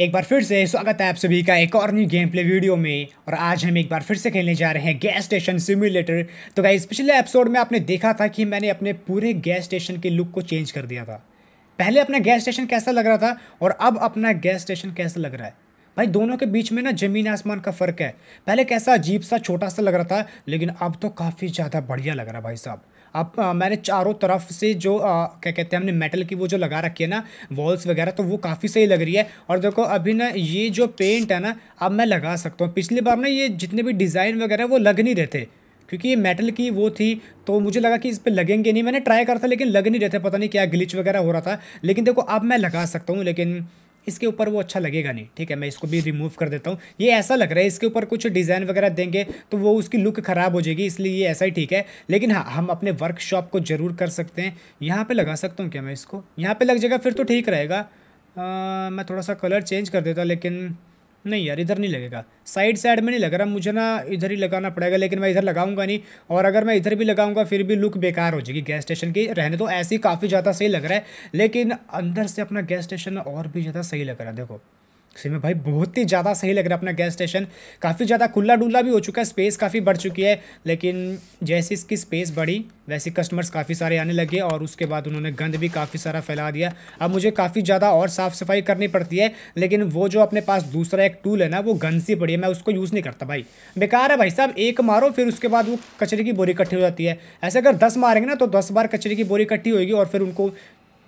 एक बार फिर से स्वागत है आप सभी का एक और न्यू गेम प्ले वीडियो में और आज हम एक बार फिर से खेलने जा रहे हैं गैस स्टेशन सिम्युलेटर तो इस पिछले एपिसोड में आपने देखा था कि मैंने अपने पूरे गैस स्टेशन के लुक को चेंज कर दिया था पहले अपना गैस स्टेशन कैसा लग रहा था और अब अपना गैस स्टेशन कैसा लग रहा है भाई दोनों के बीच में ना ज़मीन आसमान का फ़र्क है पहले कैसा अजीब सा छोटा सा लग रहा था लेकिन अब तो काफ़ी ज़्यादा बढ़िया लग रहा है भाई साहब अब आ, मैंने चारों तरफ से जो आ, क्या कहते हैं हमने मेटल की वो जो लगा रखी है ना वॉल्स वगैरह तो वो काफ़ी सही लग रही है और देखो अभी ना ये जो पेंट है ना अब मैं लगा सकता हूँ पिछली बार ना ये जितने भी डिज़ाइन वगैरह वो लग नहीं रहे थे क्योंकि ये मेटल की वो थी तो मुझे लगा कि इस पर लगेंगे नहीं मैंने ट्राई करा था लेकिन लग नहीं रहे थे पता नहीं क्या ग्लिच वगैरह हो रहा था लेकिन देखो अब मैं लगा सकता हूँ लेकिन इसके ऊपर वो अच्छा लगेगा नहीं ठीक है मैं इसको भी रिमूव कर देता हूँ ये ऐसा लग रहा है इसके ऊपर कुछ डिज़ाइन वगैरह देंगे तो वो उसकी लुक ख़राब हो जाएगी इसलिए ये ऐसा ही ठीक है लेकिन हाँ हम अपने वर्कशॉप को ज़रूर कर सकते हैं यहाँ पर लगा सकता हूँ क्या मैं इसको यहाँ पर लग जाएगा फिर तो ठीक रहेगा मैं थोड़ा सा कलर चेंज कर देता लेकिन नहीं यार इधर नहीं लगेगा साइड साइड में नहीं लग रहा मुझे ना इधर ही लगाना पड़ेगा लेकिन मैं इधर लगाऊंगा नहीं और अगर मैं इधर भी लगाऊंगा फिर भी लुक बेकार हो जाएगी गैस स्टेशन की रहने तो ऐसे ही काफ़ी ज़्यादा सही लग रहा है लेकिन अंदर से अपना गैस स्टेशन और भी ज़्यादा सही लग रहा है देखो सही में भाई बहुत ही ज़्यादा सही लग रहा है अपना गैस स्टेशन काफ़ी ज़्यादा खुला डुल्ला भी हो चुका है स्पेस काफ़ी बढ़ चुकी है लेकिन जैसे इसकी स्पेस बढ़ी वैसे कस्टमर्स काफ़ी सारे आने लगे और उसके बाद उन्होंने गंद भी काफ़ी सारा फैला दिया अब मुझे काफ़ी ज़्यादा और साफ़ सफाई करनी पड़ती है लेकिन वो जो अपने पास दूसरा एक टूल है ना वो गंद सी पड़ी है मैं उसको यूज़ नहीं करता भाई बेकार है भाई साहब एक मारो फिर उसके बाद वो कचरे की बोरी इकट्ठी हो जाती है ऐसे अगर दस मारेंगे ना तो दस बार कचरे की बोरी इकट्ठी होगी और फिर उनको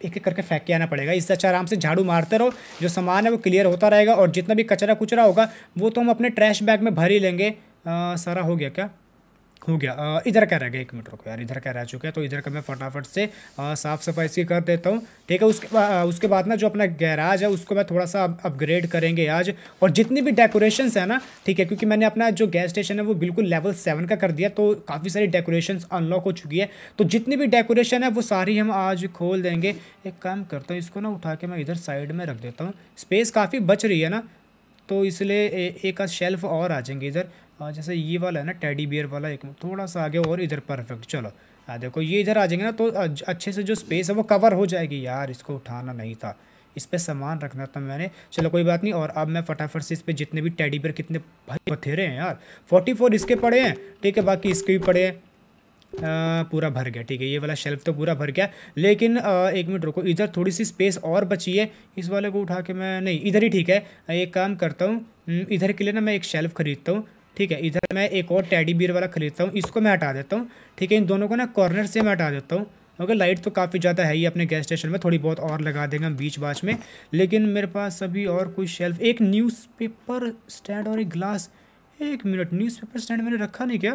एक एक करके फेंक के आना पड़ेगा इससे अच्छा आराम से झाड़ू मारते रहो जो सामान है वो क्लियर होता रहेगा और जितना भी कचरा कुचरा होगा वो तो हम अपने ट्रैश बैग में भर ही लेंगे आ, सारा हो गया क्या हो गया इधर का रह गया एक मिनट रुको यार इधर का रह चुका है तो इधर का मैं फटाफट से साफ़ सफाई इसकी कर देता हूँ ठीक है उसके बाद उसके बाद ना जो अपना गैराज है उसको मैं थोड़ा सा अपग्रेड करेंगे आज और जितनी भी डेकोरेशन है ना ठीक है क्योंकि मैंने अपना जो गैस स्टेशन है वो बिल्कुल लेवल सेवन का कर दिया तो काफ़ी सारी डेकोरेशन अनलॉक हो चुकी है तो जितनी भी डेकोरेशन है वो सारी हम आज खोल देंगे एक काम करता हूँ इसको ना उठा के मैं इधर साइड में रख देता हूँ स्पेस काफ़ी बच रही है ना तो इसलिए एक शेल्फ और आ जाएंगे इधर जैसे ये वाला है ना टेडी बियर वाला एक थोड़ा सा आगे और इधर परफेक्ट चलो आ देखो ये इधर आ जाएंगे ना तो अच्छे से जो स्पेस है वो कवर हो जाएगी यार इसको उठाना नहीं था इस पर सामान रखना था मैंने चलो कोई बात नहीं और अब मैं फटाफट से इस पर जितने भी टेडी बियर कितने भाई बथेरे हैं यार फोर्टी फोर इसके पड़े हैं ठीक है बाकी इसके भी पड़े हैं आ, पूरा भर गया ठीक है ये वाला शेल्फ तो पूरा भर गया लेकिन आ, एक मिनट रुको इधर थोड़ी सी स्पेस और बची है इस वाले को उठा के मैं नहीं इधर ही ठीक है एक काम करता हूँ हम्म, इधर के लिए ना मैं एक शेल्फ खरीदता हूँ ठीक है इधर मैं एक और टैडी बियर वाला खरीदता हूँ इसको मैं हटा देता हूँ ठीक है इन दोनों को ना कॉर्नर से मैं हटा देता हूँ ओके लाइट तो काफ़ी ज़्यादा है ही अपने गैस स्टेशन में थोड़ी बहुत और लगा देंगे हम बीच बाच में लेकिन मेरे पास अभी और कोई शेल्फ एक न्यूज़पेपर स्टैंड और एक ग्लास एक मिनट न्यूज़पेपर स्टैंड मैंने रखा नहीं क्या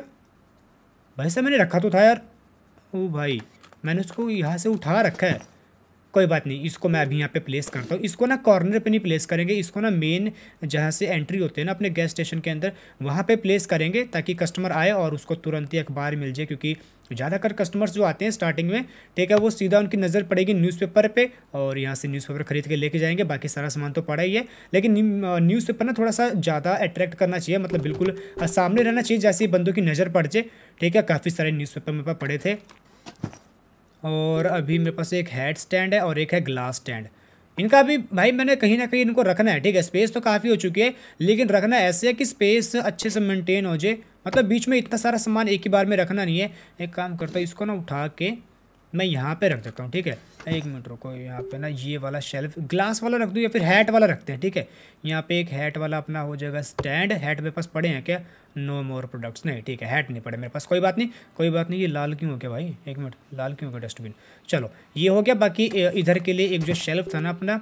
भाई साहब मैंने रखा तो था यार ओ भाई मैंने उसको यहाँ से उठा रखा है कोई बात नहीं इसको मैं अभी यहाँ पे प्लेस करता हूँ इसको ना कॉर्नर पे नहीं प्लेस करेंगे इसको ना मेन जहाँ से एंट्री होते हैं ना अपने गैस स्टेशन के अंदर वहाँ पे प्लेस करेंगे ताकि कस्टमर आए और उसको तुरंत ही अखबार मिल जाए क्योंकि ज़्यादातर कस्टमर्स जो आते हैं स्टार्टिंग में ठीक है वो सीधा उनकी नज़र पड़ेगी न्यूज़पेपर पे और यहाँ से न्यूज़पेपर खरीद के लेके जाएंगे बाकी सारा सामान तो पड़ा ही है लेकिन न्यूज़पेपर ना थोड़ा सा ज़्यादा अट्रैक्ट करना चाहिए मतलब बिल्कुल सामने रहना चाहिए जैसे बंदों की नज़र पड़ जाए ठीक है काफ़ी सारे न्यूज़पेपर मेरे पास पड़े थे और अभी मेरे पास एक हेड स्टैंड है और एक है ग्लास स्टैंड इनका भी भाई मैंने कहीं ना कहीं इनको रखना है ठीक है स्पेस तो काफ़ी हो चुकी है लेकिन रखना ऐसे है कि स्पेस अच्छे से मेंटेन हो जाए मतलब बीच में इतना सारा सामान एक ही बार में रखना नहीं है एक काम करता हूँ इसको ना उठा के मैं यहाँ पे रख देता हूँ ठीक है एक मिनट रुको यहाँ पे ना ये वाला शेल्फ ग्लास वाला रख दूँ या फिर हैट वाला रखते हैं ठीक है यहाँ पे एक हैट वाला अपना हो जाएगा स्टैंड हैट मेरे पास पड़े हैं क्या नो मोर प्रोडक्ट्स नहीं ठीक है हैट नहीं पड़े मेरे पास कोई बात नहीं कोई बात नहीं ये लाल क्यों हो गया भाई एक मिनट लाल क्यों हो गया डस्टबिन चलो ये हो गया बाकी इधर के लिए एक जो शेल्फ था ना अपना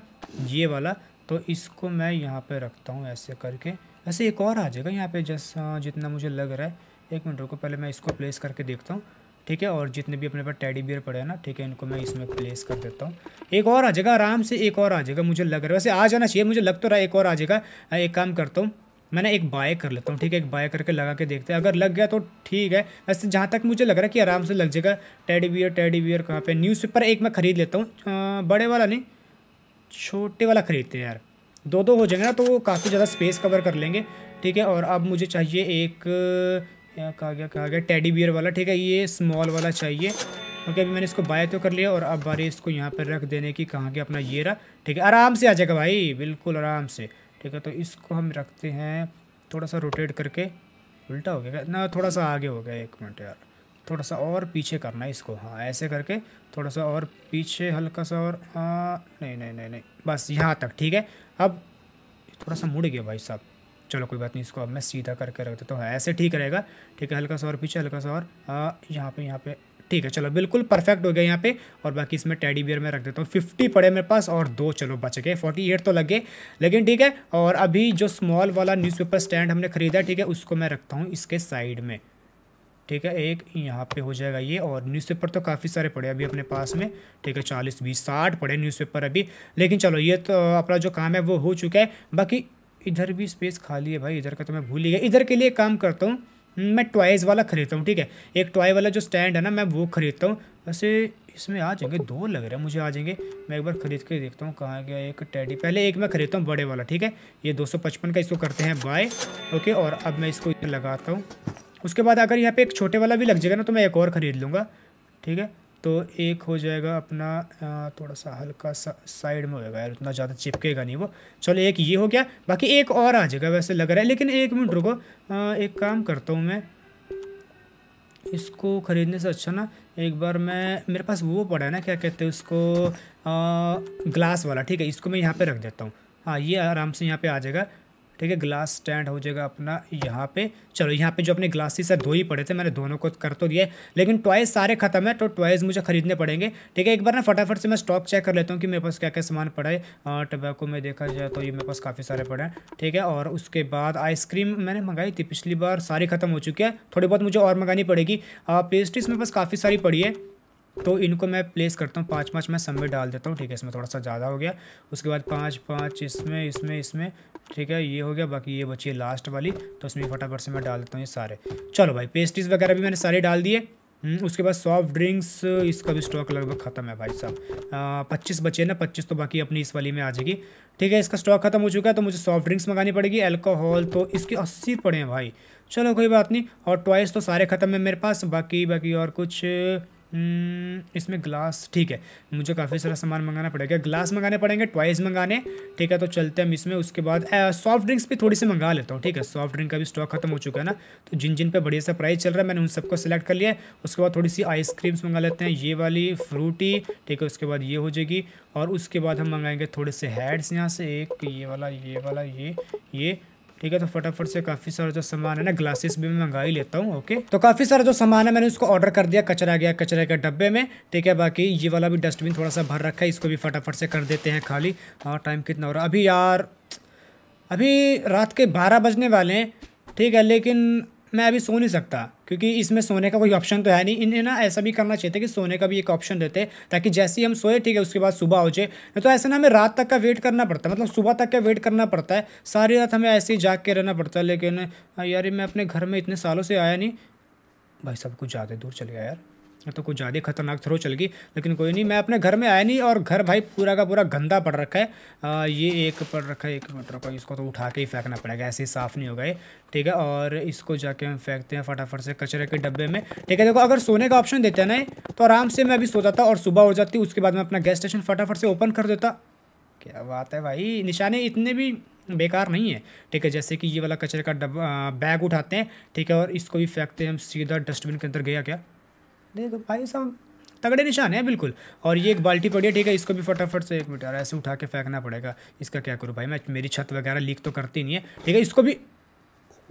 ये वाला तो इसको मैं यहाँ पर रखता हूँ ऐसे करके ऐसे एक और आ जाएगा यहाँ पर जैसा जितना मुझे लग रहा है एक मिनट रुको पहले मैं इसको प्लेस करके देखता हूँ ठीक है और जितने भी अपने पास टैडी बियर पड़े हैं ना ठीक है इनको मैं इसमें प्लेस कर देता हूँ एक और आ जाएगा आराम से एक और आ जाएगा मुझे लग रहा है वैसे आ जाना चाहिए मुझे लग तो रहा है एक और आ जाएगा एक काम करता हूँ मैंने एक बाय कर लेता हूँ ठीक है एक बाय करके लगा के देखते हैं अगर लग गया तो ठीक है वैसे जहाँ तक मुझे लग रहा है कि आराम से लग जाएगा टैडी बियर टैडी बियर कहाँ पर न्यूज़पेपर एक मैं ख़रीद लेता हूँ बड़े वाला नहीं छोटे वाला ख़रीदते हैं यार दो दो हो जाएंगे ना तो वो काफ़ी ज़्यादा स्पेस कवर कर लेंगे ठीक है और अब मुझे चाहिए एक क्या कहा गया कहा गया टेडी बियर वाला ठीक है ये स्मॉल वाला चाहिए ओके okay, अभी मैंने इसको बाय तो कर लिया और अब बारी इसको यहाँ पर रख देने की कहाँ गया अपना ये रहा ठीक है आराम से आ जाएगा भाई बिल्कुल आराम से ठीक है तो इसको हम रखते हैं थोड़ा सा रोटेट करके उल्टा हो गया ना थोड़ा सा आगे हो गया एक मिनट यार थोड़ा सा और पीछे करना है इसको हाँ ऐसे करके थोड़ा सा और पीछे हल्का सा और हाँ नहीं नहीं नहीं नहीं बस यहाँ तक ठीक है अब थोड़ा सा मुड़ गया भाई साहब चलो कोई बात नहीं इसको अब मैं सीधा करके रख देता हूँ ऐसे ठीक रहेगा ठीक है हल्का सा और पीछे हल्का सा और यहाँ पे यहाँ पे ठीक है चलो बिल्कुल परफेक्ट हो गया यहाँ पे और बाकी इसमें टेडी बियर में रख देता हूँ फिफ्टी पड़े मेरे पास और दो चलो बच गए फोर्टी एट तो लग गए लेकिन ठीक है और अभी जो स्मॉल वाला न्यूज़पेपर स्टैंड हमने ख़रीदा ठीक है उसको मैं रखता हूँ इसके साइड में ठीक है एक यहाँ पे हो जाएगा ये और न्यूज़पेपर तो काफ़ी सारे पड़े अभी अपने पास में ठीक है चालीस बीस साठ पड़े न्यूज़पेपर अभी लेकिन चलो ये तो अपना जो काम है वो हो चुका है बाकी इधर भी स्पेस खाली है भाई इधर का तो मैं भूल ही गया इधर के लिए काम करता हूँ मैं टॉयज़ वाला ख़रीदता हूँ ठीक है एक टॉय वाला जो स्टैंड है ना मैं वो ख़रीदता हूँ वैसे इसमें आ जाएंगे दो लग रहे हैं मुझे आ जाएंगे मैं एक बार ख़रीद के देखता हूँ कहाँ गया एक टैडी पहले एक मैं ख़रीदता हूँ बड़े वाला ठीक है ये 255 का इसको करते हैं बाय ओके और अब मैं इसको इधर लगाता हूँ उसके बाद अगर यहाँ पर एक छोटे वाला भी लग जाएगा ना तो मैं एक और ख़रीद लूँगा ठीक है तो एक हो जाएगा अपना थोड़ा सा हल्का सा साइड में होएगा यार उतना ज़्यादा चिपकेगा नहीं वो चलो एक ये हो गया बाकी एक और आ जाएगा वैसे लग रहा है लेकिन एक मिनट रुको एक काम करता हूँ मैं इसको ख़रीदने से अच्छा ना एक बार मैं मेरे पास वो पड़ा है ना क्या कहते हैं उसको आ, ग्लास वाला ठीक है इसको मैं यहाँ पे रख देता हूँ हाँ ये आराम से यहाँ पे आ जाएगा ठीक है ग्लास स्टैंड हो जाएगा अपना यहाँ पे चलो यहाँ पे जो अपने ग्लासेस है दो ही पड़े थे मैंने दोनों को कर तो दिया लेकिन टॉयज़ सारे खत्म है तो टॉयज़ मुझे खरीदने पड़ेंगे ठीक है एक बार ना फटाफट से मैं स्टॉक चेक कर लेता हूँ कि मेरे पास क्या क्या सामान पड़ा है टबैको में देखा जाए तो ये मेरे पास काफ़ी सारे पड़े हैं ठीक है और उसके बाद आइसक्रीम मैंने मंगाई थी पिछली बार सारी खत्म हो चुकी है थोड़ी बहुत मुझे और मंगानी पड़ेगी पेस्ट्रीज मेरे पास काफ़ी सारी पड़ी है तो इनको मैं प्लेस करता हूँ पाँच पाँच मैं सब डाल देता हूँ ठीक है इसमें थोड़ा सा ज़्यादा हो गया उसके बाद पाँच पाँच इसमें इसमें इसमें ठीक है ये हो गया बाकी ये बची है लास्ट वाली तो उसमें फटाफट से मैं डाल देता हूँ ये सारे चलो भाई पेस्ट्रीज वगैरह भी मैंने सारे डाल दिए हम्म, उसके बाद सॉफ्ट ड्रिंक्स इसका भी स्टॉक लगभग ख़त्म है भाई साहब पच्चीस बचे ना पच्चीस तो बाकी अपनी इस वाली में आ जाएगी ठीक है इसका स्टॉक खत्म हो चुका है तो मुझे सॉफ्ट ड्रिंक्स मंगानी पड़ेगी अल्कोहल तो इसके अस्सी पड़े हैं भाई चलो कोई बात नहीं और टॉयस तो सारे ख़त्म है मेरे पास बाकी बाकी और कुछ हम्म, इसमें ग्लास ठीक है मुझे काफ़ी सारा सामान मंगाना पड़ेगा ग्लास मंगाने पड़ेंगे ट्वाइस मंगाने ठीक है तो चलते हम इसमें उसके बाद सॉफ्ट ड्रिंक्स भी थोड़ी सी मंगा लेता हूँ ठीक है सॉफ्ट ड्रिंक का भी स्टॉक खत्म हो चुका है ना तो जिन जिन पे बढ़िया सा प्राइस चल रहा है मैंने उन सबको सेलेक्ट कर लिया उसके बाद थोड़ी सी आइसक्रीम्स मंगा लेते हैं ये वाली फ्रूटी ठीक है उसके बाद ये हो जाएगी और उसके बाद हम मंगाएंगे थोड़े से हेड्स यहाँ से एक ये वाला ये वाला ये ये ठीक है तो फटाफट से काफ़ी सारा जो सामान है ना ग्लासेस भी मैं मंगा ही लेता हूँ ओके तो काफ़ी सारा जो सामान है मैंने उसको ऑर्डर कर दिया कचरा गया कचरे के डब्बे में ठीक है बाकी ये वाला भी डस्टबिन थोड़ा सा भर रखा है इसको भी फटाफट से कर देते हैं खाली और हाँ, टाइम कितना हो रहा है अभी यार अभी रात के बारह बजने वाले हैं ठीक है लेकिन मैं अभी सो नहीं सकता क्योंकि इसमें सोने का कोई ऑप्शन तो है नहीं इन्हें ना ऐसा भी करना चाहिए था कि सोने का भी एक ऑप्शन देते ताकि जैसे ही हम सोए ठीक है उसके बाद सुबह हो जाए नहीं तो ऐसे ना हमें रात तक का वेट करना पड़ता है मतलब सुबह तक का वेट करना पड़ता है सारी रात हमें ऐसे ही जाग के रहना पड़ता है लेकिन यार मैं अपने घर में इतने सालों से आया नहीं भाई सब कुछ ज़्यादा दूर चले गया यार तो कुछ ज़्यादा खतरनाक थ्रो चल गई लेकिन कोई नहीं मैं अपने घर में आया नहीं और घर भाई पूरा का पूरा गंदा पड़ रखा है आ, ये एक पड़ रखा है एक मिनट रखो इसको तो उठा के ही फेंकना पड़ेगा ऐसे ही साफ़ नहीं होगा ये ठीक है और इसको जाके हम फेंकते हैं फटाफट से कचरे के डब्बे में ठीक है देखो अगर सोने का ऑप्शन देते हैं ना तो आराम से मैं अभी सो जाता और सुबह हो जाती उसके बाद मैं अपना गैस स्टेशन फटाफट से ओपन कर देता क्या बात है भाई निशाने इतने भी बेकार नहीं है ठीक है जैसे कि ये वाला कचरे का डब्बा बैग उठाते हैं ठीक है और इसको भी फेंकते हैं हम सीधा डस्टबिन के अंदर गया क्या देखो भाई साहब तगड़े निशान है बिल्कुल और ये एक बाल्टी पड़ी है ठीक है इसको भी फटाफट से एक मीटर ऐसे उठा के फेंकना पड़ेगा इसका क्या करूँ भाई मैं मेरी छत वगैरह लीक तो करती नहीं है ठीक है इसको भी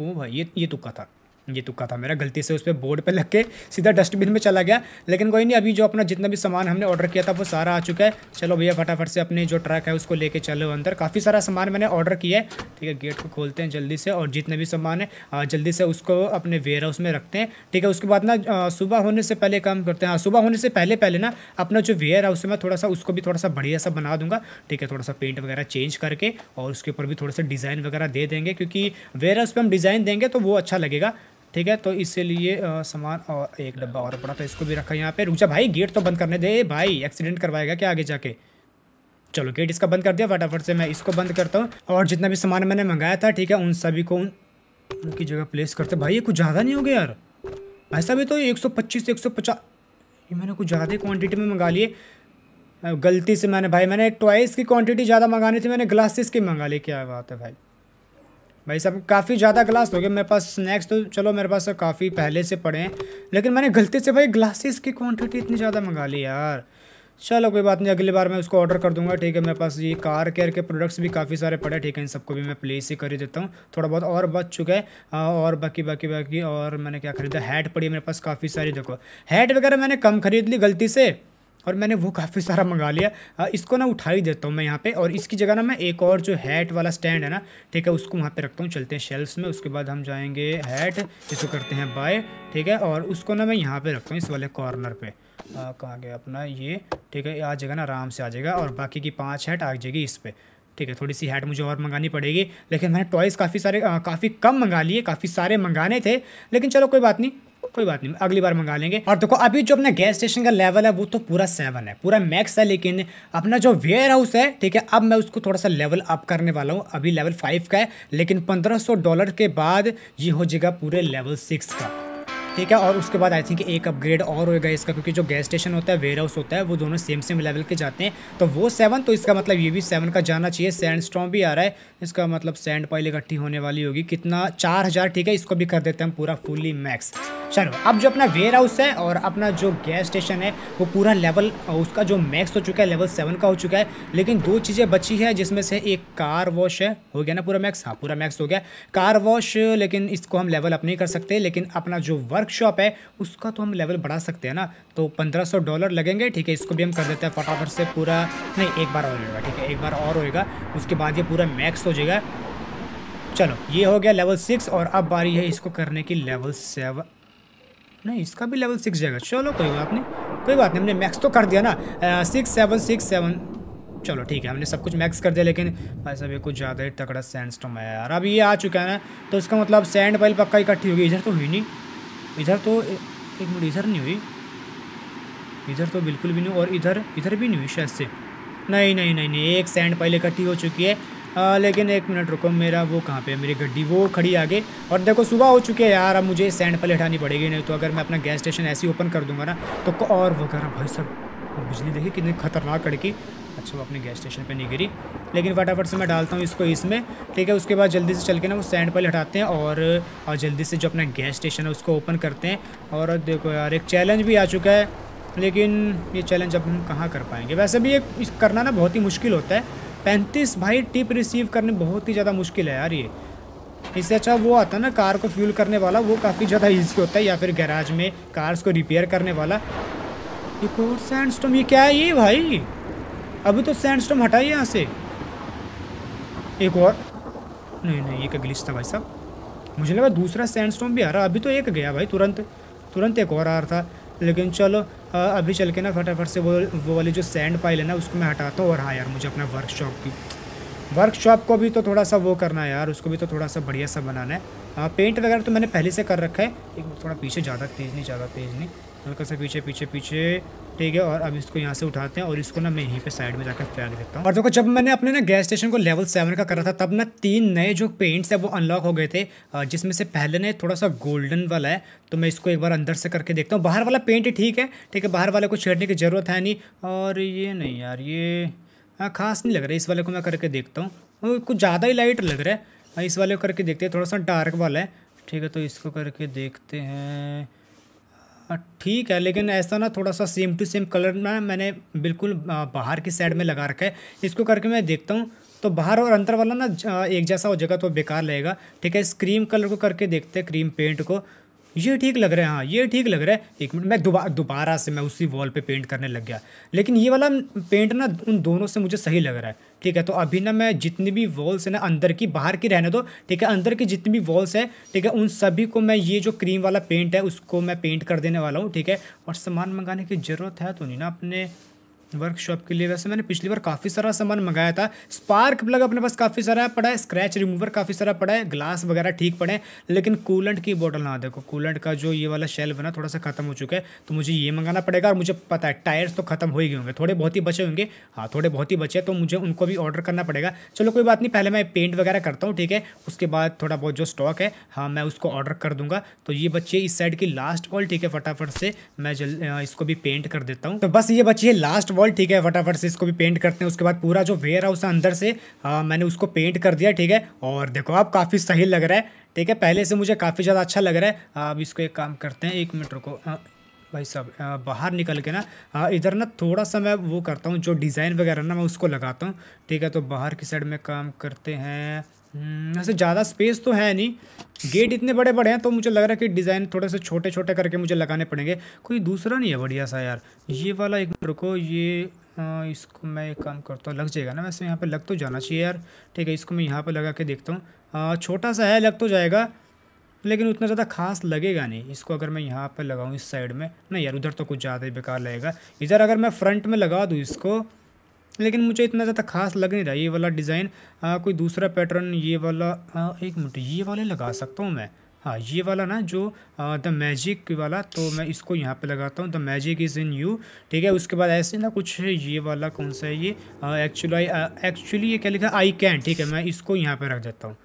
ओ भाई ये ये तुक्का था ये तुक्का था मेरा गलती से उस पर बोर्ड पर लग के सीधा डस्टबिन में चला गया लेकिन कोई नहीं अभी जो अपना जितना भी सामान हमने ऑर्डर किया था वो सारा आ चुका है चलो भैया फटाफट से अपने जो ट्रक है उसको लेके चलो अंदर काफ़ी सारा सामान मैंने ऑर्डर किया है ठीक है गेट को खोलते हैं जल्दी से और जितना भी सामान है जल्दी से उसको अपने वेयर हाउस में रखते हैं ठीक है उसके बाद ना सुबह होने से पहले काम करते हैं सुबह होने से पहले पहले ना अपना जो वेयर हाउस है मैं थोड़ा सा उसको भी थोड़ा सा बढ़िया सा बना दूंगा ठीक है थोड़ा सा पेंट वगैरह चेंज करके और उसके ऊपर भी थोड़ा सा डिज़ाइन वगैरह दे देंगे क्योंकि वेयर हाउस पर हम डिज़ाइन देंगे तो वो अच्छा लगेगा ठीक है तो इसलिए सामान और एक डब्बा और पड़ा तो इसको भी रखा यहाँ पे रुक जा भाई गेट तो बंद करने दे भाई एक्सीडेंट करवाएगा क्या आगे जाके चलो गेट इसका बंद कर दिया फटाफट से मैं इसको बंद करता हूँ और जितना भी सामान मैंने मंगाया था ठीक है उन सभी को उनकी जगह प्लेस करते भाई ये कुछ ज़्यादा नहीं हो गया यार ऐसा भी तो एक से 150 ये मैंने कुछ ज़्यादा क्वान्टिटी में मंगा लिए गलती से मैंने भाई मैंने टॉयस की क्वान्टिटी ज़्यादा मंगानी थी मैंने ग्लासेस की मंगा ली क्या बात है भाई भाई साहब काफ़ी ज़्यादा ग्लास हो गए मेरे पास स्नैक्स तो चलो मेरे पास काफ़ी पहले से पड़े हैं लेकिन मैंने गलती से भाई ग्लासेस की क्वांटिटी इतनी ज़्यादा मंगा ली यार चलो कोई बात नहीं अगली बार मैं उसको ऑर्डर कर दूंगा ठीक है मेरे पास ये कार केयर के प्रोडक्ट्स भी काफ़ी सारे पड़े ठीक है इन सबको भी मैं प्लेस ही कर ही देता हूँ थोड़ा बहुत और बच चुका है और बाकी बाकी बाकी और मैंने क्या खरीदा हैट पड़ी मेरे पास काफ़ी सारी देखो हैट वगैरह मैंने कम खरीद ली गलती से और मैंने वो काफ़ी सारा मंगा लिया इसको ना उठा ही देता हूँ मैं यहाँ पे और इसकी जगह ना मैं एक और जो हैट वाला स्टैंड है ना ठीक है उसको वहाँ पे रखता हूँ चलते हैं शेल्फ्स में उसके बाद हम जाएंगे हैट जिसको करते हैं बाय ठीक है और उसको ना मैं यहाँ पर रखता हूँ इस वाले कॉर्नर पर कहाँ गया अपना ये ठीक है आ जाएगा ना आराम से आ जाएगा और बाकी की पाँच हैट आ जाएगी इस पर ठीक है थोड़ी सी हैट मुझे और मंगानी पड़ेगी लेकिन मैंने टॉयज़ काफ़ी सारे काफ़ी कम मंगा लिए काफ़ी सारे मंगाने थे लेकिन चलो कोई बात नहीं कोई बात नहीं अगली बार मंगा लेंगे और देखो अभी जो अपना गैस स्टेशन का लेवल है वो तो पूरा सेवन है पूरा मैक्स है लेकिन अपना जो वेयर हाउस है ठीक है अब मैं उसको थोड़ा सा लेवल अप करने वाला हूँ अभी लेवल फाइव का है लेकिन पंद्रह डॉलर के बाद ये हो जाएगा पूरे लेवल सिक्स का ठीक है और उसके बाद आई थिंक एक अपग्रेड और होगा इसका क्योंकि जो गैस स्टेशन होता है वेयर हाउस होता है वो दोनों सेम सेम लेवल के जाते हैं तो वो सेवन तो इसका मतलब ये भी सेवन का जाना चाहिए सैंड स्ट्रॉम भी आ रहा है इसका मतलब सैंड पाइल इकट्ठी होने वाली होगी कितना चार हज़ार ठीक है इसको भी कर देते हैं पूरा फुली मैक्स चलो अब जो अपना वेयर हाउस है और अपना जो गैस स्टेशन है वो पूरा लेवल उसका जो मैक्स हो चुका है लेवल सेवन का हो चुका है लेकिन दो चीज़ें बची है जिसमें से एक कार वॉश है हो गया ना पूरा मैक्स हाँ पूरा मैक्स हो गया कार वॉश लेकिन इसको हम लेवल अप नहीं कर सकते लेकिन अपना जो वर्क वर्कशॉप है उसका तो हम लेवल बढ़ा सकते हैं ना तो पंद्रह डॉलर लगेंगे ठीक है इसको भी हम कर देते हैं फटाफट से पूरा नहीं एक बार और होगा ठीक है एक बार और होएगा उसके बाद ये पूरा मैक्स हो जाएगा चलो ये हो गया लेवल सिक्स और अब बारी है इसको करने की लेवल सेवन नहीं इसका भी लेवल सिक्स जाएगा चलो कोई बात नहीं कोई बात नहीं हमने मैक्स तो कर दिया ना सिक्स सेवन सिक्स सेवन चलो ठीक है हमने सब कुछ मैक्स कर दिया लेकिन भाई साहब ये कुछ ज़्यादा ही तकड़ा सैंड स्टॉम है यार अब ये आ चुका है ना तो इसका मतलब सैंड पहले पक्का इकट्ठी होगी इधर तो हुई नहीं इधर तो एक मिनट इधर नहीं हुई इधर तो बिल्कुल भी नहीं और इधर इधर भी नहीं हुई शायद से नहीं नहीं नहीं नहीं एक सेंड पहले इकट्ठी हो चुकी है आ, लेकिन एक मिनट रुको मेरा वो कहाँ पे है मेरी गड्डी वो खड़ी आगे और देखो सुबह हो चुकी है यार अब मुझे सैंड पहले हटानी पड़ेगी नहीं तो अगर मैं अपना गैस स्टेशन ऐसे ही ओपन कर दूंगा ना तो और वगैरह भाई सब और बिजली देखिए कितनी खतरनाक कड़की अच्छा वो अपने गैस स्टेशन पे नहीं गिरी लेकिन फटाफट से मैं डालता हूँ इसको इसमें ठीक है उसके बाद जल्दी से चल के ना वो सैंड पर हटाते हैं और, और जल्दी से जो अपना गैस स्टेशन है उसको ओपन करते हैं और देखो यार एक चैलेंज भी आ चुका है लेकिन ये चैलेंज अब हम कहाँ कर पाएंगे वैसे भी ये करना ना बहुत ही मुश्किल होता है पैंतीस भाई टिप रिसीव करने बहुत ही ज़्यादा मुश्किल है यार ये इससे अच्छा वो आता है ना कार को फ्यूल करने वाला वो काफ़ी ज़्यादा ईजी होता है या फिर गैराज में कार्स को रिपेयर करने वाला रिकॉर्ड स्टोम ये क्या है ये भाई अभी तो सैंडस्टोम हटाई यहाँ से एक और नहीं नहीं एक का था भाई साहब मुझे लगा दूसरा सैंडस्टोम भी आ रहा अभी तो एक गया भाई तुरंत तुरंत एक और आ रहा था लेकिन चलो हाँ, अभी चल के ना फटाफट से वो वो वाली जो सैंड पाइल है ना उसको मैं हटाता हूँ और हाँ यार मुझे अपना वर्कशॉप भी वर्कशॉप को भी तो थोड़ा सा वो करना है यार उसको भी तो थोड़ा सा बढ़िया सा बनाना है आ, हाँ, पेंट वगैरह तो मैंने पहले से कर रखा है एक थोड़ा पीछे ज़्यादा तेज़ नहीं ज़्यादा तेज़ नहीं हल्का सा पीछे पीछे पीछे ठीक है और अब इसको यहाँ से उठाते हैं और इसको ना मैं यहीं पे साइड में जाकर फैल देता हूँ और देखो जब मैंने अपने ना गैस स्टेशन को लेवल सेवन का करा था तब ना तीन नए जो पेंट्स है वो अनलॉक हो गए थे जिसमें से पहले ना थोड़ा सा गोल्डन वाला है तो मैं इसको एक बार अंदर से करके देखता हूँ बाहर वाला पेंट ठीक है ठीक है बाहर वाले को छेड़ने की ज़रूरत है नहीं और ये नहीं यार ये खास नहीं लग रहा है इस वाले को मैं करके देखता हूँ कुछ ज़्यादा ही लाइट लग रहा है इस वाले को करके देखते हैं थोड़ा सा डार्क वाला है ठीक है तो इसको करके देखते हैं हाँ, ठीक है लेकिन ऐसा ना थोड़ा सा सेम टू सेम कलर ना मैंने बिल्कुल बाहर की साइड में लगा रखा है इसको करके मैं देखता हूँ तो बाहर और अंदर वाला ना एक जैसा हो जाएगा तो बेकार लगेगा ठीक है इस क्रीम कलर को करके देखते हैं क्रीम पेंट को ये ठीक लग रहा है हाँ ये ठीक लग रहा है एक मिनट मैं दोबारा दोबारा से मैं उसी वॉल पे पेंट करने लग गया लेकिन ये वाला पेंट ना उन दोनों से मुझे सही लग रहा है ठीक है तो अभी ना मैं जितनी भी वॉल्स है ना अंदर की बाहर की रहने दो ठीक है अंदर की जितनी भी वॉल्स है ठीक है उन सभी को मैं ये जो क्रीम वाला पेंट है उसको मैं पेंट कर देने वाला हूँ ठीक है और सामान मंगाने की ज़रूरत है तो नहीं ना अपने वर्कशॉप के लिए वैसे मैंने पिछली बार काफ़ी सारा सामान मंगाया था स्पार्क प्लग अपने पास काफ़ी सारा पड़ा है स्क्रैच रिमूवर काफ़ी सारा पड़ा है ग्लास वगैरह ठीक पड़े लेकिन कूलेंट की बोतल ना देखो कूलेंट का जो ये वाला शेल बना थोड़ा सा खत्म हो चुका है तो मुझे ये मंगाना पड़ेगा और मुझे पता है टायर्स तो खत्म हो ही गए होंगे थोड़े बहुत ही बचे होंगे हाँ थोड़े बहुत ही बचे तो मुझे उनको भी ऑर्डर करना पड़ेगा चलो कोई बात नहीं पहले मैं पेंट वगैरह करता हूँ ठीक है उसके बाद थोड़ा बहुत जो स्टॉक है हाँ मैं उसको ऑर्डर कर दूंगा तो ये बच्चे इस साइड की लास्ट वॉल ठीक है फटाफट से मैं इसको भी पेंट कर देता हूँ तो बस ये बच्चे लास्ट वॉल ठीक है फटाफट से इसको भी पेंट करते हैं उसके बाद पूरा जो वेयर हाउस है अंदर से आ, मैंने उसको पेंट कर दिया ठीक है और देखो आप काफ़ी सही लग रहा है ठीक है पहले से मुझे काफ़ी ज़्यादा अच्छा लग रहा है अब इसको एक काम करते हैं एक मिनट रुको भाई साहब बाहर निकल के ना इधर ना थोड़ा सा मैं वो करता हूँ जो डिज़ाइन वगैरह ना मैं उसको लगाता हूँ ठीक है तो बाहर की साइड में काम करते हैं वैसे हम्म, ज़्यादा स्पेस तो है नहीं गेट इतने बड़े बड़े हैं तो मुझे लग रहा है कि डिज़ाइन थोड़े से छोटे छोटे करके मुझे लगाने पड़ेंगे कोई दूसरा नहीं है बढ़िया सा यार ये वाला एक रुको ये आ, इसको मैं एक काम करता हूँ लग जाएगा ना वैसे यहाँ पे लग तो जाना चाहिए यार ठीक है इसको मैं यहाँ पर लगा के देखता हूँ छोटा सा है लग तो जाएगा लेकिन उतना ज़्यादा खास लगेगा नहीं इसको अगर मैं यहाँ पर लगाऊँ इस साइड में नहीं यार उधर तो कुछ ज़्यादा ही बेकार लगेगा इधर अगर मैं फ्रंट में लगा दूँ इसको लेकिन मुझे इतना ज़्यादा खास लग नहीं रहा ये वाला डिज़ाइन कोई दूसरा पैटर्न ये वाला आ, एक मिनट ये वाले लगा सकता हूँ मैं हाँ ये वाला ना जो द मैजिक वाला तो मैं इसको यहाँ पे लगाता हूँ the magic is in you ठीक है उसके बाद ऐसे ना कुछ ये वाला कौन सा है ये एक्चुअली एक्चुअली ये क्या लिखा आई कैन ठीक है मैं इसको यहाँ पे रख देता हूँ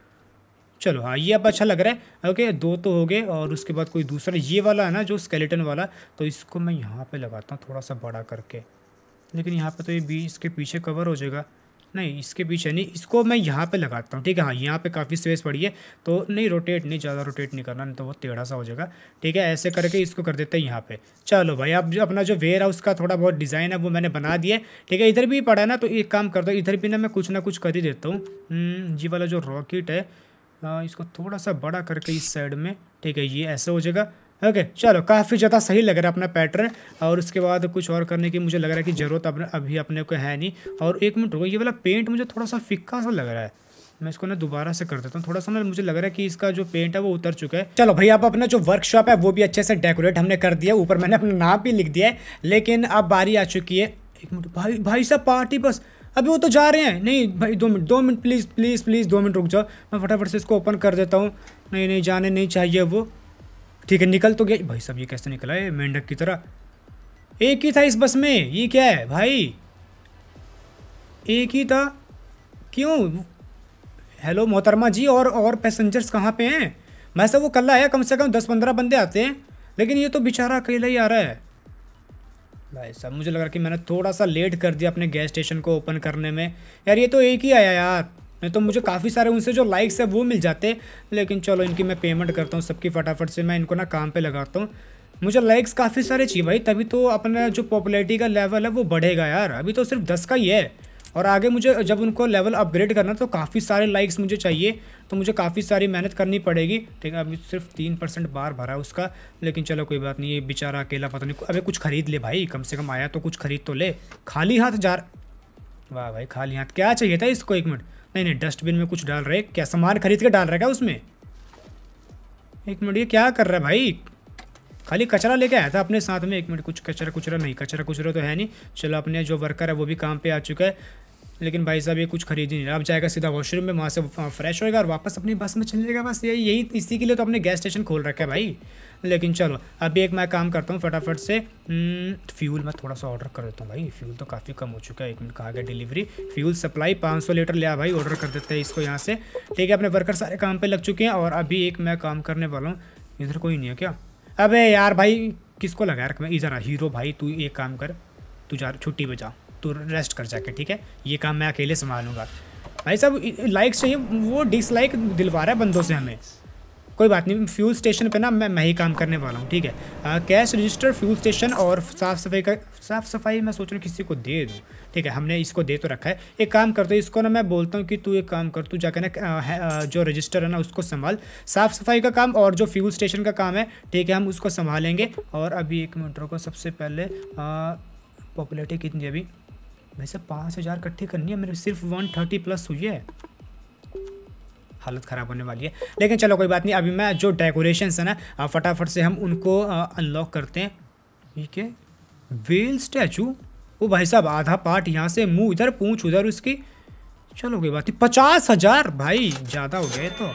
चलो हाँ ये अब अच्छा लग रहा है ओके दो तो हो गए और उसके बाद कोई दूसरा ये वाला है ना जो स्केलेटन वाला तो इसको मैं यहाँ पर लगाता हूँ थोड़ा सा बड़ा करके लेकिन यहाँ पे तो ये बीच इसके पीछे कवर हो जाएगा नहीं इसके पीछे नहीं इसको मैं यहाँ पे लगाता हूँ ठीक है हाँ यहाँ पे काफ़ी स्पेस पड़ी है तो नहीं रोटेट नहीं ज़्यादा रोटेट नहीं करना नहीं तो वो टेढ़ा सा हो जाएगा ठीक है ऐसे करके इसको कर देते हैं यहाँ पे चलो भाई अब जो अपना जो वेयर हाउस का थोड़ा बहुत डिज़ाइन है वो मैंने बना दिया ठीक है इधर भी पड़ा ना तो एक काम कर दो इधर भी ना मैं कुछ ना कुछ कर ही देता हूँ जी हम्म, वाला जो रॉकेट है इसको थोड़ा सा बड़ा करके इस साइड में ठीक है ये ऐसे हो जाएगा ओके चलो काफ़ी ज़्यादा सही लग रहा है अपना पैटर्न और उसके बाद कुछ और करने की मुझे लग रहा है कि ज़रूरत अभी अपने को है नहीं और एक मिनट रुको ये वाला पेंट मुझे थोड़ा सा फिक्का सा लग रहा है मैं इसको ना दोबारा से कर देता हूँ थोड़ा सा ना मुझे लग रहा है कि इसका जो पेंट है वो उतर चुका है चलो भाई आप अपना जो वर्कशॉप है वो भी अच्छे से डेकोरेट हमने कर दिया ऊपर मैंने अपना नाम भी लिख दिया है लेकिन अब बारी आ चुकी है एक मिनट भाई भाई साहब पार्टी बस अभी वो तो जा रहे हैं नहीं भाई दो मिनट दो मिनट प्लीज़ प्लीज़ प्लीज़ दो मिनट रुक जाओ मैं फटाफट से इसको ओपन कर देता हूँ नहीं नहीं जाने नहीं चाहिए वो ठीक है निकल तो गया भाई साहब ये कैसे निकला है मेंढक की तरह एक ही था इस बस में ये क्या है भाई एक ही था क्यों हेलो मोहतरमा जी और और पैसेंजर्स कहाँ पे हैं भाई साहब वो कल आया कम से कम दस पंद्रह बंदे आते हैं लेकिन ये तो बेचारा अकेला ही आ रहा है भाई साहब मुझे लग रहा कि मैंने थोड़ा सा लेट कर दिया अपने गैस स्टेशन को ओपन करने में यार ये तो एक ही आया यार नहीं तो मुझे काफ़ी सारे उनसे जो लाइक्स है वो मिल जाते लेकिन चलो इनकी मैं पेमेंट करता हूँ सबकी फटाफट से मैं इनको ना काम पर लगाता हूँ मुझे लाइक्स काफ़ी सारे चाहिए भाई तभी तो अपना जो पॉपुलरिटी का लेवल है वो बढ़ेगा यार अभी तो सिर्फ दस का ही है और आगे मुझे जब उनको लेवल अपग्रेड करना तो काफ़ी सारे लाइक्स मुझे चाहिए तो मुझे काफ़ी सारी मेहनत करनी पड़ेगी ठीक है अभी सिर्फ तीन परसेंट बार भरा उसका लेकिन चलो कोई बात नहीं ये बेचारा अकेला पता नहीं अभी कुछ खरीद ले भाई कम से कम आया तो कुछ खरीद तो ले खाली हाथ जा वाह भाई खाली हाथ क्या चाहिए था इसको एक मिनट नहीं नहीं डस्टबिन में कुछ डाल रहे हैं क्या सामान खरीद के डाल रहा है उसमें एक मिनट ये क्या कर रहा है भाई खाली कचरा लेके आया था अपने साथ में एक मिनट कुछ कचरा कुचरा नहीं कचरा कुचरा तो है नहीं चलो अपने जो वर्कर है वो भी काम पे आ चुका है लेकिन भाई साहब ये कुछ खरीद ही नहीं रहा अब जाएगा सीधा वॉशरूम में वहाँ से फ्रेश होएगा और वापस अपनी बस में चले जाएगा बस यही यही इसी के लिए तो अपने गैस स्टेशन खोल रखा है भाई लेकिन चलो अभी एक मैं काम करता हूँ फटाफट से फ्यूल हम्म, मैं थोड़ा सा ऑर्डर कर देता हूँ भाई फ्यूल तो काफ़ी कम हो चुका है एक मिनट कहा गया डिलीवरी फ्यूल सप्लाई पाँच लीटर लिया भाई ऑर्डर कर देते हैं इसको यहाँ से ठीक है अपने वर्कर सारे काम पर लग चुके हैं और अभी एक मैं काम करने वाला हूँ इधर कोई नहीं है क्या अब यार भाई किसको लगा रख मैं इधर हीरो भाई तू एक काम कर तू जा छुट्टी पर जा तू रेस्ट कर जाके ठीक है ये काम मैं अकेले संभालूंगा भाई साहब लाइक चाहिए वो डिसलाइक दिलवा रहा है बंदों से हमें कोई बात नहीं फ्यूल स्टेशन पे ना मैं मैं ही काम करने वाला हूँ ठीक है कैश रजिस्टर फ्यूल स्टेशन और साफ़ सफाई का साफ़ सफाई मैं सोच रहा हूँ किसी को दे दूँ ठीक है हमने इसको दे तो रखा है एक काम करते तो इसको ना मैं बोलता हूँ कि तू एक काम कर तू जाकर ना जो रजिस्टर है ना उसको संभाल साफ़ सफाई का काम और जो फ्यूल स्टेशन का काम है ठीक है हम उसको संभालेंगे और अभी एक मिनट को सबसे पहले पॉपुलरिटी कितनी अभी भाई साहब पाँच हज़ार इकट्ठी करनी है मेरे सिर्फ वन थर्टी प्लस हुई है हालत ख़राब होने वाली है लेकिन चलो कोई बात नहीं अभी मैं जो डेकोरेशन है ना फटाफट से हम उनको अनलॉक करते हैं ठीक है वेल स्टैचू वो भाई साहब आधा पार्ट यहाँ से मुँह इधर पूछ उधर उसकी चलो कोई बात नहीं पचास हज़ार भाई ज़्यादा हो गए तो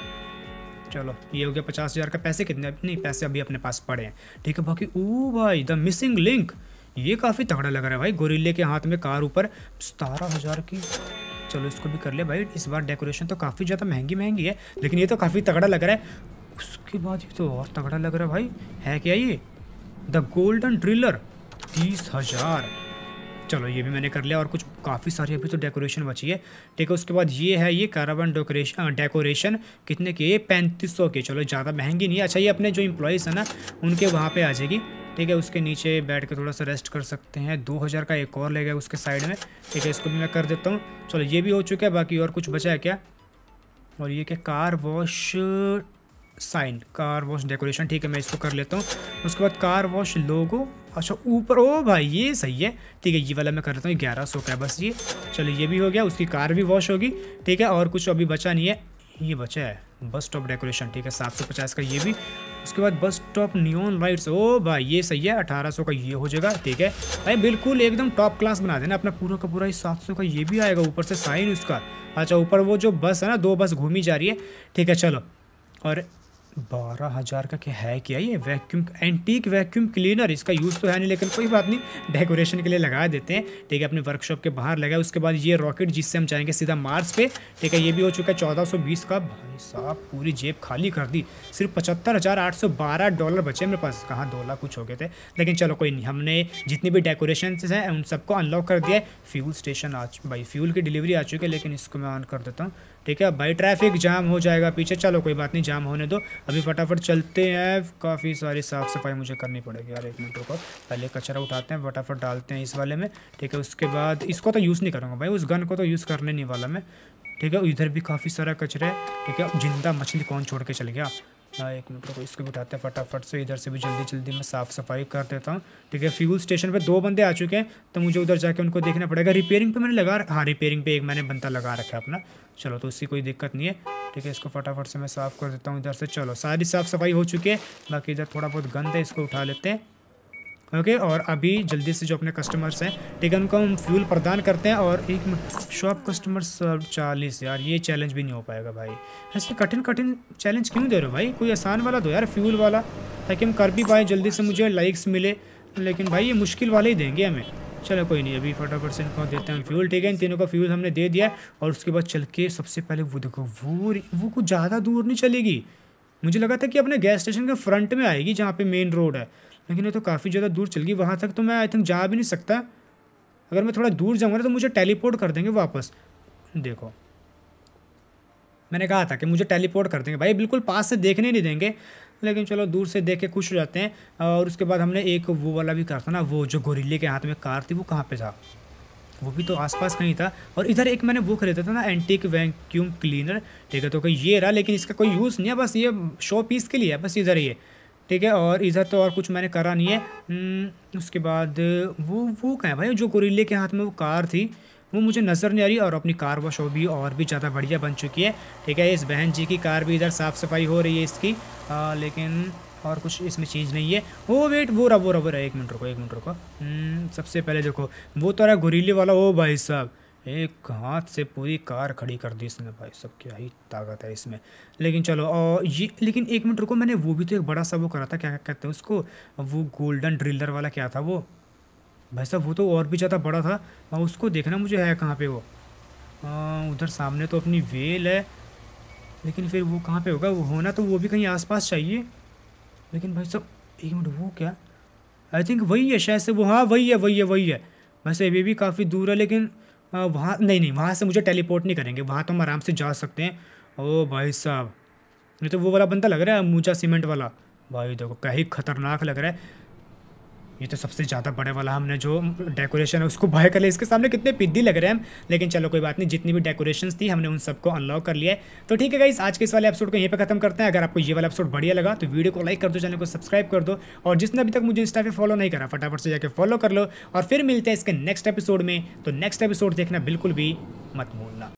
चलो ये हो गया पचास हज़ार का पैसे कितने नहीं पैसे अभी अपने पास पड़े हैं ठीक है बाकी ओ भाई द मिसिंग लिंक ये काफ़ी तगड़ा लग रहा है भाई गोरिल्ले के हाथ में कार ऊपर सतारह हज़ार की चलो इसको भी कर ले भाई इस बार डेकोरेशन तो काफ़ी ज़्यादा महंगी महंगी है लेकिन ये तो काफ़ी तगड़ा लग रहा है उसके बाद ये तो और तगड़ा लग रहा है भाई है क्या ये द गोल्डन ड्रिलर तीस हज़ार चलो ये भी मैंने कर लिया और कुछ काफ़ी सारी अभी तो डेकोरेशन बची है ठीक है उसके बाद ये है ये कारावन डेकोरेशन डेकोरेशन कितने की ये पैंतीस सौ के चलो ज़्यादा महंगी नहीं है अच्छा ये अपने जो इम्प्लॉयज़ हैं ना उनके वहाँ पे आ जाएगी ठीक है उसके नीचे बैठ के थोड़ा सा रेस्ट कर सकते हैं दो हज़ार का एक और ले गया उसके साइड में ठीक है इसको भी मैं कर देता हूँ चलो ये भी हो चुका है बाकी और कुछ बचा है क्या और ये क्या car wash sign car wash decoration ठीक है मैं इसको कर लेता हूँ उसके बाद कार वॉश लोगो अच्छा ऊपर ओ भाई ये सही है ठीक है ये वाला मैं कर लेता हूँ ग्यारह सौ का है बस ये चलो ये भी हो गया उसकी कार भी वॉश होगी ठीक है और कुछ अभी बचा नहीं है ये बचा है बस स्टॉप डेकोरेशन ठीक है सात सौ पचास का ये भी उसके बाद बस स्टॉप न्यून लाइट्स ओ भाई ये सही है अठारह सौ का ये हो जाएगा ठीक है भाई बिल्कुल एकदम टॉप क्लास बना देना अपना पूरा का पूरा सात सौ का ये भी आएगा ऊपर से साइन उसका अच्छा ऊपर वो जो बस है ना दो बस घूमी जा रही है ठीक है चलो और बारह हज़ार का क्या है क्या ये वैक्यूम एंटीक वैक्यूम क्लीनर इसका यूज़ तो है नहीं लेकिन कोई बात नहीं डेकोरेशन के लिए लगा देते हैं ठीक है अपने वर्कशॉप के बाहर लगाए उसके बाद ये रॉकेट जिससे हम जाएंगे सीधा मार्स पे ठीक है ये भी हो चुका है चौदह सौ बीस का भाई साहब पूरी जेब खाली कर दी सिर्फ पचहत्तर हज़ार आठ सौ बारह डॉलर बचे मेरे पास कहाँ दो लाख कुछ हो गए थे लेकिन चलो कोई नहीं हमने जितनी भी डेकोरेशन हैं उन सबको अनलॉक कर दिया है फ्यूल स्टेशन आ भाई फ्यूल की डिलीवरी आ चुकी है लेकिन इसको मैं ऑन कर देता हूँ ठीक है भाई ट्रैफिक जाम हो जाएगा पीछे चलो कोई बात नहीं जाम होने दो अभी फटाफट चलते हैं काफ़ी सारी साफ़ सफाई मुझे करनी पड़ेगी यार एक मिनट को पहले कचरा उठाते हैं फटाफट डालते हैं इस वाले में ठीक है उसके बाद इसको तो यूज़ नहीं करूँगा भाई उस गन को तो यूज़ करने नहीं वाला मैं ठीक है इधर भी काफ़ी सारा कचरा है ठीक है जिंदा मछली कौन छोड़ के चल गया हाँ एक मिनट रुको इसको भी उठाते हैं फटाफट से इधर से भी जल्दी जल्दी मैं साफ़ सफाई कर देता हूँ ठीक है फ्यूल स्टेशन पे दो बंदे आ चुके हैं तो मुझे उधर जाके उनको देखना पड़ेगा रिपेयरिंग पे मैंने लगा हाँ रिपेयरिंग पे एक मैंने बंदा लगा रखा है अपना चलो तो उसकी कोई दिक्कत नहीं है ठीक है इसको फटाफट से मैं साफ़ कर देता हूँ इधर से चलो सारी साफ़ सफाई हो चुकी है बाकी इधर थोड़ा बहुत गंद है इसको उठा लेते हैं ओके और अभी जल्दी से जो अपने कस्टमर्स हैं ठीक है उनको हम फ्यूल प्रदान करते हैं और एक शॉप कस्टमर सर्व चालीस यार ये चैलेंज भी नहीं हो पाएगा भाई ऐसे कठिन कठिन चैलेंज क्यों दे रहे हो भाई कोई आसान वाला दो यार फ्यूल वाला ताकि हम कर भी पाए जल्दी से मुझे लाइक्स मिले लेकिन भाई ये मुश्किल वाले ही देंगे हमें चलो कोई नहीं अभी फटाफट से इनको देते हैं फ्यूल ठीक है इन तीनों का फ्यूल हमने दे दिया और उसके बाद चल के सबसे पहले वो देखो वो वो कुछ ज़्यादा दूर नहीं चलेगी मुझे लगा था कि अपने गैस स्टेशन के फ्रंट में आएगी जहाँ पे मेन रोड है लेकिन ये तो काफ़ी ज़्यादा दूर चल गई वहाँ तक तो मैं आई थिंक जा भी नहीं सकता अगर मैं थोड़ा दूर जाऊँगा तो मुझे टेलीपोर्ट कर देंगे वापस देखो मैंने कहा था कि मुझे टेलीपोर्ट कर देंगे भाई बिल्कुल पास से देखने नहीं देंगे लेकिन चलो दूर से देख के खुश हो जाते हैं और उसके बाद हमने एक वो वाला भी कहा था ना वो जो गोरीले के हाथ में कार थी वो कहाँ पे था वो भी तो आसपास कहीं था और इधर एक मैंने वो खरीदा था ना एंटीक वैक्यूम क्लीनर ठीक है तो ये रहा लेकिन इसका कोई यूज़ नहीं है बस ये शो पीस के लिए है बस इधर ही है ठीक है और इधर तो और कुछ मैंने करा नहीं है हम्म, उसके बाद वो वो कहें भाई जो गोरीले के हाथ में वो कार थी वो मुझे नज़र नहीं आ रही और अपनी कार वॉश भी और भी ज़्यादा बढ़िया बन चुकी है ठीक है इस बहन जी की कार भी इधर साफ़ सफाई हो रही है इसकी आ, लेकिन और कुछ इसमें चीज़ नहीं है वो वेट वो रब वो रहा रहा एक मिनट रुको एक मिनट रुको हम्म, सबसे पहले देखो वो तो रहा गुरीले वाला ओ भाई साहब एक हाथ से पूरी कार खड़ी कर दी इसने भाई सब क्या ही ताकत है इसमें लेकिन चलो और ये लेकिन एक मिनट रुको मैंने वो भी तो एक बड़ा सा वो करा था क्या कहते हैं उसको वो गोल्डन ड्रिलर वाला क्या था वो भाई साहब वो तो और भी ज़्यादा बड़ा था और उसको देखना मुझे है कहाँ पर वो उधर सामने तो अपनी वेल है लेकिन फिर वो कहाँ पर होगा वो होना तो वो भी कहीं आस चाहिए लेकिन भाई साहब एक मिनट वो क्या आई थिंक वही है शायद से वो हाँ वही है वही है वही है वैसे अभी भी काफ़ी दूर है लेकिन हाँ, वहाँ नहीं नहीं वहाँ से मुझे टेलीपोर्ट नहीं करेंगे वहाँ तो हम आराम से जा सकते हैं ओ भाई साहब नहीं तो वो वाला बंदा लग रहा है मूचा सीमेंट वाला भाई देखो कहीं खतरनाक लग रहा है ये तो सबसे ज़्यादा बड़े वाला हमने जो डेकोरेशन है उसको भय कर लिया इसके सामने कितने पिद्दी लग रहे हैं लेकिन चलो कोई बात नहीं जितनी भी डेकोरेशन थी हमने उन सबको अनलॉक कर लिया तो ठीक है गाइस आज के इस वाले एपिसोड को यहीं पर खत्म करते हैं अगर आपको ये वाला एपिसोड बढ़िया लगा तो वीडियो को लाइक कर दो चैनल को सब्सक्राइब कर दो और जिसने अभी तक मुझे इंस्टा पर फॉलो नहीं करा फटाफट से जाकर फॉलो कर लो और फिर मिलते हैं इसके नेक्स्ट एपिसोड में तो नेक्स्ट एपिसोड देखना बिल्कुल भी मत भूलना